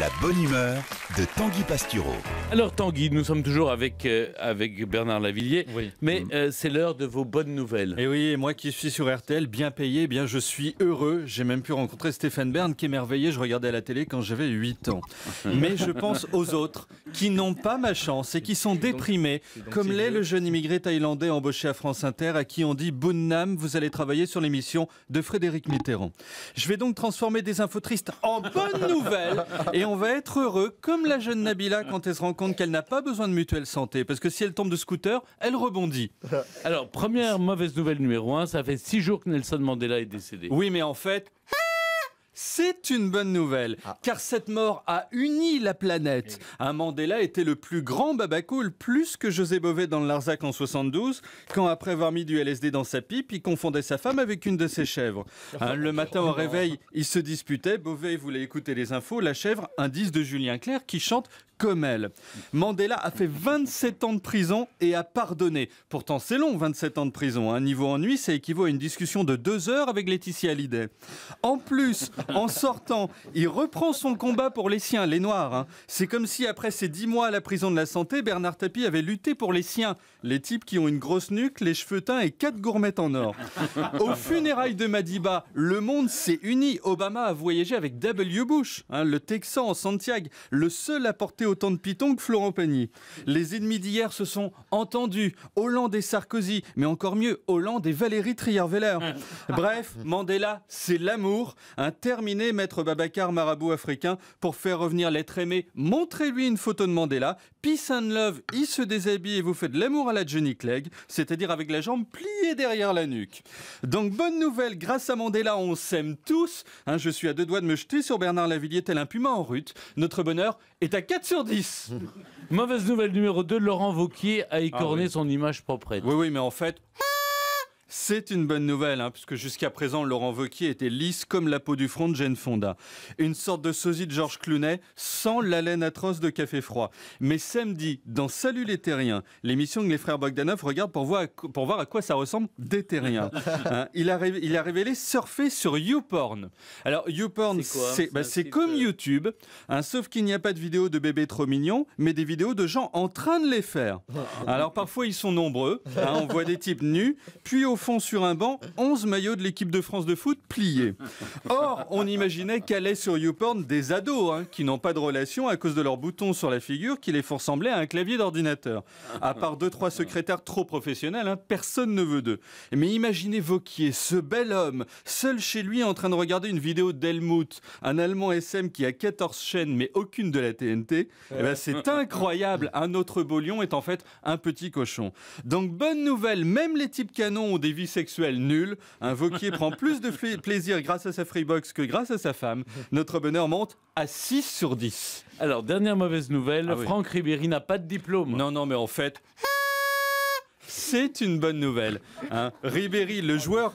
La bonne humeur de Tanguy Pastureau. Alors Tanguy, nous sommes toujours avec, euh, Bernard Lavillier, mais mm. euh, c'est l'heure de vos bonnes nouvelles. Eh et oui, moi qui suis sur RTL, bien payé, eh bien je suis heureux. J'ai même pu rencontrer Stéphane Bern qui est merveillé. je regardais à la télé quand j'avais 8 ans. mais je pense aux autres qui n'ont pas ma chance et qui sont déprimés, comme l'est le jeune immigré thaïlandais embauché à France Inter à qui on dit « Bonnam, vous allez travailler sur l'émission de Frédéric Mitterrand ». Je vais donc transformer des infos tristes en bonnes nouvelles Et on va être heureux, comme la jeune Nabila, quand elle se rend compte qu'elle n'a pas besoin de mutuelle santé, parce que si elle tombe de scooter, elle rebondit. Alors, première mauvaise nouvelle numéro un, ça fait six jours que Nelson Mandela est décédé. Oui, mais en fait... C'est une bonne nouvelle, ah. car cette mort a uni la planète. Un Mandela était le plus grand babacool, plus que José Bové dans le Larzac en 72, quand après avoir mis du LSD dans sa pipe, il confondait sa femme avec une de ses chèvres. Ah, hein, le bah, matin au bah, bah. réveil, ils se disputaient, Bové voulait écouter les infos, la chèvre, indice de Julien Clerc, qui chante comme elle. Mandela a fait 27 ans de prison et a pardonné. Pourtant, c'est long, 27 ans de prison. Un hein. niveau ennui, ça équivaut à une discussion de deux heures avec Laetitia Hallyday. En plus, en sortant, il reprend son combat pour les siens, les Noirs. Hein. C'est comme si, après ses dix mois à la prison de la santé, Bernard Tapie avait lutté pour les siens, les types qui ont une grosse nuque, les cheveux teints et quatre gourmettes en or. Au funérailles de Madiba, le monde s'est uni. Obama a voyagé avec W. Bush, hein, le Texan en Santiago, le seul à porter au autant de pitons que Florent Pagny. Les ennemis d'hier se sont entendus. Hollande et Sarkozy, mais encore mieux, Hollande et Valérie trier Bref, Mandela, c'est l'amour. Un terminé maître Babacar marabout africain pour faire revenir l'être aimé. Montrez-lui une photo de Mandela. Peace and love, il se déshabille et vous faites l'amour à la Johnny Clegg, c'est-à-dire avec la jambe pliée derrière la nuque. Donc bonne nouvelle, grâce à Mandela, on s'aime tous. Hein, je suis à deux doigts de me jeter sur Bernard Lavillier tel un puma en rut. Notre bonheur est à 400 10. Mauvaise nouvelle numéro 2, Laurent Vauquier a ah écorné son image propre. Oui, oui, mais en fait... C'est une bonne nouvelle, hein, puisque jusqu'à présent, Laurent Vauquier était lisse comme la peau du front de Jane Fonda. Une sorte de sosie de Georges Clooney, sans l'haleine atroce de café froid. Mais samedi, dans Salut les Terriens, l'émission que les frères Bogdanov regardent pour voir, pour voir à quoi ça ressemble des Terriens, hein, il, a révélé, il, a révélé surfer sur YouPorn. Alors, YouPorn, c'est bah, comme euh, YouTube, hein, sauf qu'il n'y a pas de vidéos de bébés trop mignons, mais des vidéos de gens en train de les faire. Alors, parfois, ils sont nombreux. on voit des types nus, puis au fond sur un banc 11 maillots de l'équipe de France de foot pliés. Or, on imaginait qu'allaient sur YouPorn des ados hein, qui n'ont pas de relation à cause de leurs boutons sur la figure qui les font ressembler à un clavier d'ordinateur. À part deux trois secrétaires trop professionnels, hein, personne ne veut d'eux. Mais imaginez Vauquier, ce bel homme, seul chez lui en train de regarder une vidéo d'Helmut, un Allemand SM qui a 14 chaînes mais aucune de la TNT. Eh ben, c'est incroyable, un autre beau lion est en fait un petit cochon. Donc bonne nouvelle, même les types canons ont des vie vies sexuelles un Vauquier prend plus de plaisir grâce à sa Freebox que grâce à sa femme, notre bonheur monte à 6 sur 10. Alors, dernière mauvaise nouvelle, ah Franck Ribéry n'a pas de diplôme. Non, non, mais en fait c'est une bonne nouvelle. Hein Ribéry, le joueur,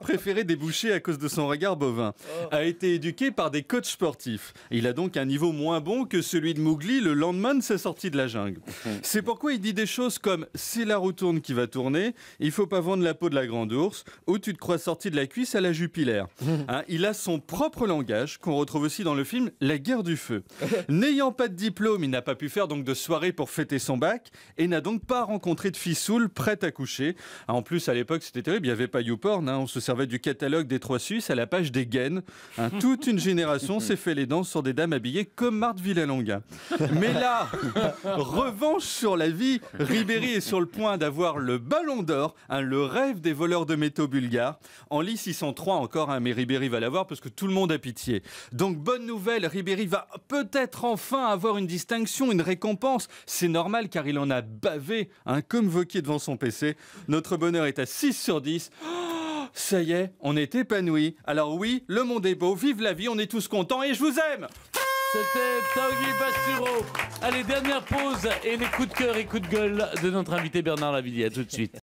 préféré des bouchers à cause de son regard bovin, a été éduqué par des coachs sportifs. Il a donc un niveau moins bon que celui de Mougli le lendemain de sa sortie de la jungle. C'est pourquoi il dit des choses comme c'est la retourne qui va tourner, il faut pas vendre la peau de la grande ours, ou tu te crois sorti de la cuisse à la jupilaire. Hein, il a son propre langage qu'on retrouve aussi dans le film La guerre du feu. N'ayant pas de diplôme, il n'a pas pu faire donc de soirée pour fêter son bac et n'a donc pas rencontré Fissoule, prête à coucher. Ah, en plus, à l'époque, c'était terrible, il n'y avait pas YouPorn, hein. on se servait du catalogue des Trois Suisses à la page des gaines. Hein. toute une génération s'est fait les dents sur des dames habillées comme Marthe Villalonga. Mais là, revanche sur la vie, Ribéry est sur le point d'avoir le ballon d'or, hein, le rêve des voleurs de métaux bulgares. En lice, 603 encore, mais Ribéry va l'avoir parce que tout le monde a pitié. Donc, bonne nouvelle, Ribéry va peut-être enfin avoir une distinction, une récompense. C'est normal car il en a bavé un comme Vauquier devant son PC. Notre bonheur est à 6 sur 10. ça y est, on est épanoui. Alors oui, le monde est beau, vive la vie, on est tous contents et je vous aime c'était Tanguy Basturo. Allez, dernière pause et les coups de cœur et coups de gueule de notre invité Bernard Lavillier. À tout de suite.